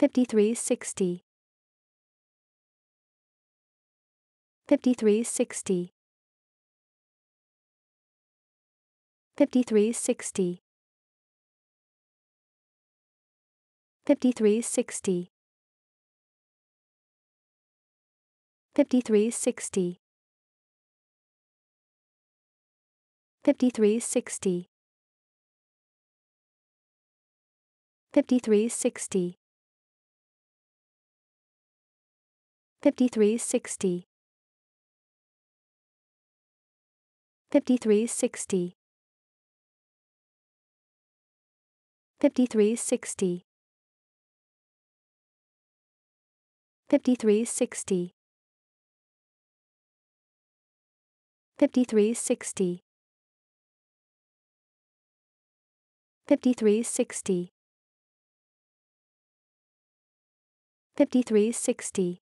5360 5360 5360 5360 5360 5360 5360 5360 5360 5360 5360 5360 5360 5360